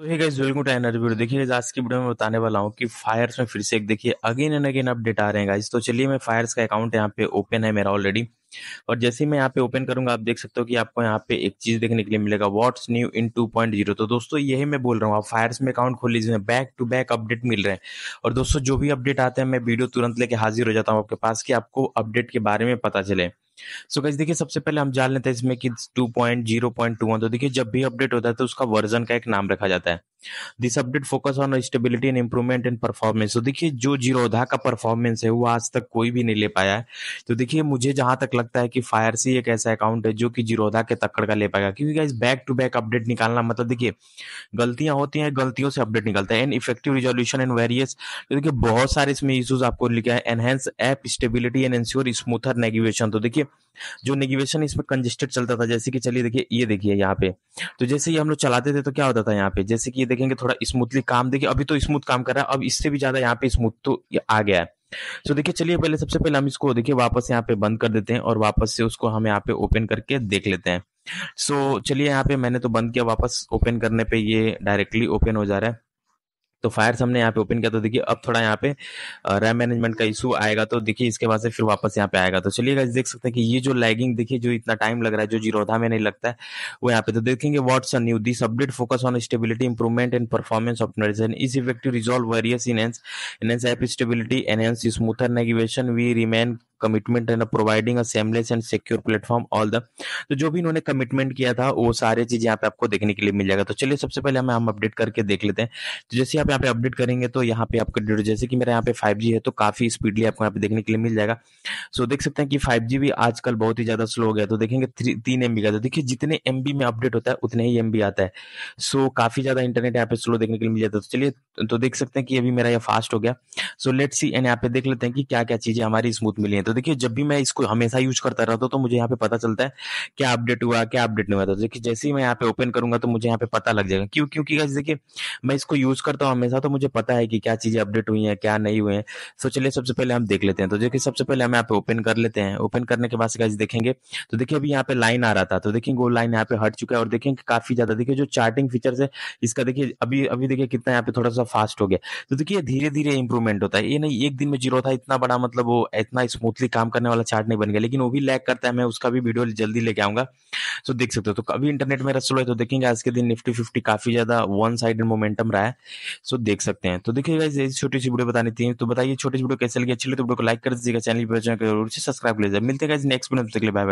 तो guys welcome to video देखिए आज की वीडियो में बताने वाला हूँ कि फायर्स में फिर से एक देखिए अगेन एंड अगेन अपडेट आ रहे हैं गाइस तो चलिए मैं फायर्स का अकाउंट यहाँ पे ओपन है मेरा ऑलरेडी और जैसे मैं यहाँ पे ओपन करूंगा आप देख सकते हो कि आपको यहाँ पे एक चीज देखने के लिए मिलेगा what's new in two point zero तो दोस्तों यही मैं बोल रहा हूँ आप फायर्स में अकाउंट खोल लीजिए बैक टू बैक अपडेट मिल रहे हैं और दोस्तों जो भी अपडेट आते हैं मैं वीडियो तुरंत लेके हाजिर हो जाता हूँ आपके पास कि आपको अपडेट के बारे में पता चले सो so देखिए सबसे पहले हम जान लेते हैं इसमें कि two point zero point two one तो देखिए जब भी अपडेट होता है तो उसका वर्जन का एक नाम रखा जाता है this update focus on stability and improvement in performance तो देखिए जो जीरोधा का परफॉर्मेंस है वो आज तक कोई भी नहीं ले पाया है तो देखिए मुझे जहां तक लगता है कि फायर सी एक ऐसा अकाउंट है जो कि जीरोधा के तकड़ का ले पाएगा क्योंकि guys back to back update निकालना मतलब देखिए गलतियां होती हैं गलतियों से अपडेट निकलता है and effective resolution and various तो देखिए बहुत सारे इसमें इशूज आपको लिखा है enhance app stability and ensure smoother navigation तो देखिए जो नेगिवेशन इसमें कंजेस्टेड चलता था जैसे कि चलिए देखिए ये देखिए यहाँ पे तो जैसे ही हम लोग चलाते थे तो क्या होता था यहाँ पे जैसे कि देखेंगे थोड़ा स्मूथली काम देखिए अभी तो स्मूथ काम कर रहा है अब इससे भी ज्यादा यहाँ पे स्मूथ तो आ गया है सो देखिए चलिए पहले सबसे पहले हम इसको देखिए वापस यहाँ पे बंद कर देते हैं और वापस से उसको हम यहाँ पे ओपन करके देख लेते हैं सो चलिए यहाँ पे मैंने तो बंद किया वापस ओपन करने पे ये डायरेक्टली ओपन हो जा रहा है तो फायर हमने यहाँ पे ओपन किया तो देखिए अब थोड़ा यहाँ पे रैम मैनेजमेंट का इशू आएगा तो देखिए इसके बाद से फिर वापस यहाँ पे आएगा तो चलिए देख सकते हैं कि ये जो लैगिंग देखिए जो इतना टाइम लग रहा है जो था में नहीं लगता है वो यहाँ पे तो देखेंगे what's new this update focus on stability improvement and performance optimization is effective resolve various enhance enhance app stability enhance smoother navigation we remain commitment है ना providing a seamless and secure platform all the तो जो भी इन्होंने commitment किया था वो सारे चीज यहाँ पे आपको देखने के लिए मिल जाएगा तो चलिए सबसे पहले हमें हम अपडेट करके देख लेते हैं तो जैसे आप यहाँ पे अपडेट करेंगे तो यहाँ पे आपका जैसे कि मेरा यहाँ पे फाइव है तो काफी स्पीडली आपको यहाँ पे देखने के लिए मिल जाएगा सो देख सकते हैं कि फाइव भी आजकल बहुत ही ज्यादा स्लो हो गया तो देखेंगे तीन एम का तो देखिए जितने एम में अपडेट होता है उतने ही एम आता है सो काफी ज्यादा इंटरनेट यहाँ पे स्लो देखने के लिए मिल जाता है तो चलिए तो देख सकते हैं कि अभी मेरा ये फास्ट हो गया सो लेट सी एंड यहाँ पे देख लेते हैं कि क्या क्या चीजें हमारी स्मूथ मिली हैं तो देखिए जब भी मैं इसको हमेशा यूज करता रहता हूँ तो मुझे यहाँ पे पता चलता है क्या अपडेट हुआ क्या अपडेट नहीं हुआ तो देखिए जैसे ही मैं यहाँ पे ओपन करूंगा तो मुझे यहाँ पे पता लग जाएगा क्यों क्योंकि देखिए मैं इसको यूज करता हूँ हमेशा तो मुझे पता है कि क्या चीजें अपडेट हुई है क्या नहीं हुए हैं सो चलिए सबसे पहले हम देख लेते हैं तो देखिए सबसे पहले हम यहाँ पे ओपन कर लेते हैं ओपन करने के बाद देखेंगे तो देखिए अभी यहाँ पे लाइन आ रहा था तो देखिए वो लाइन यहाँ पे हट चुका है और देखेंगे काफी ज्यादा देखिए जो चार्टिंग फीचर है इसका देखिए अभी अभी देखिए कितना यहाँ पे थोड़ा सा फास्ट हो गया तो देखिए धीरे धीरे इंप्रूवमेंट होता है ये नहीं एक दिन में जीरो था इतना बड़ा मतलब वो इतना स्मूथली काम करने वाला चार्ट नहीं बन गया लेकिन वो भी लैक करता है मैं उसका भी वीडियो जल्दी लेके आऊंगा तो देख सकते हो तो कभी इंटरनेट में रसल है तो देखेंगे आज के दिन निफ्टी फिफ्टी काफी ज्यादा वन साइड मोमेंटम रहा है सो देख सकते हैं तो देखिए छोटी सी वीडियो बतानी थी तो बताइए छोटी सी वीडियो कैसे लगी अच्छी लगी तो वीडियो को लाइक कर दीजिएगा चैनल पर सब्सक्राइब कर लीजिए मिलते हैं नेक्स्ट वीडियो बाय बाय